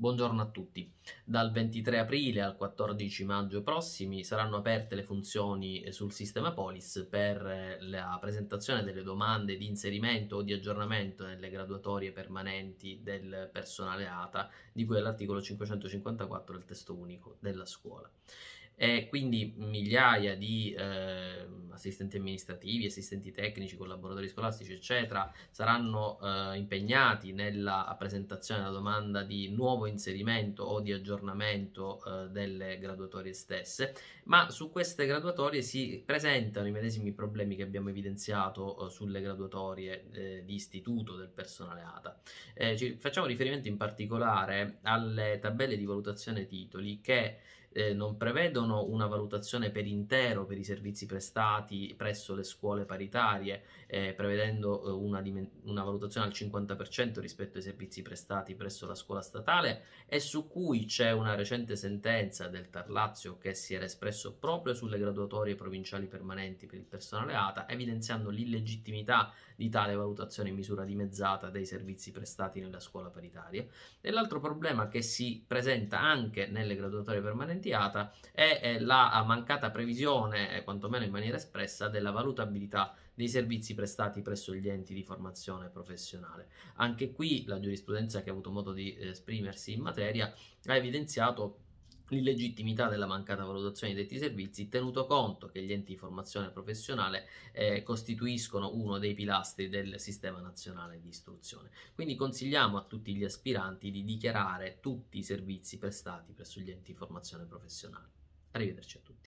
Buongiorno a tutti. Dal 23 aprile al 14 maggio prossimi saranno aperte le funzioni eh, sul sistema Polis per eh, la presentazione delle domande di inserimento o di aggiornamento nelle graduatorie permanenti del personale ATA di cui è l'articolo 554 del testo unico della scuola. E quindi migliaia di eh, assistenti amministrativi, assistenti tecnici, collaboratori scolastici, eccetera, saranno eh, impegnati nella presentazione della domanda di nuovo inserimento o di aggiornamento eh, delle graduatorie stesse, ma su queste graduatorie si presentano i medesimi problemi che abbiamo evidenziato eh, sulle graduatorie eh, di istituto del personale ATA. Eh, facciamo riferimento in particolare alle tabelle di valutazione titoli che eh, non prevedono una valutazione per intero per i servizi prestati presso le scuole paritarie, eh, prevedendo eh, una, una, valutazione al 50% rispetto ai servizi prestati presso la scuola statale e su cui c'è una recente sentenza del Tar che si era espresso proprio sulle graduatorie provinciali permanenti per il personale ATA, evidenziando l'illegittimità di tale valutazione in misura dimezzata dei servizi prestati nella scuola paritaria. E l'altro problema che si presenta anche nelle graduatorie permanenti sconfiata è la mancata previsione, eh, quantomeno in maniera espressa, della valutabilità dei servizi prestati presso gli enti di formazione professionale. Anche qui la giurisprudenza che ha avuto modo di eh, esprimersi in materia ha evidenziato l'illegittimità della mancata valutazione di detti servizi, tenuto conto che gli enti di formazione professionale eh, costituiscono uno dei pilastri del sistema nazionale di istruzione. Quindi consigliamo a tutti gli aspiranti di dichiarare tutti i servizi prestati presso gli enti di formazione professionale. Arrivederci a tutti.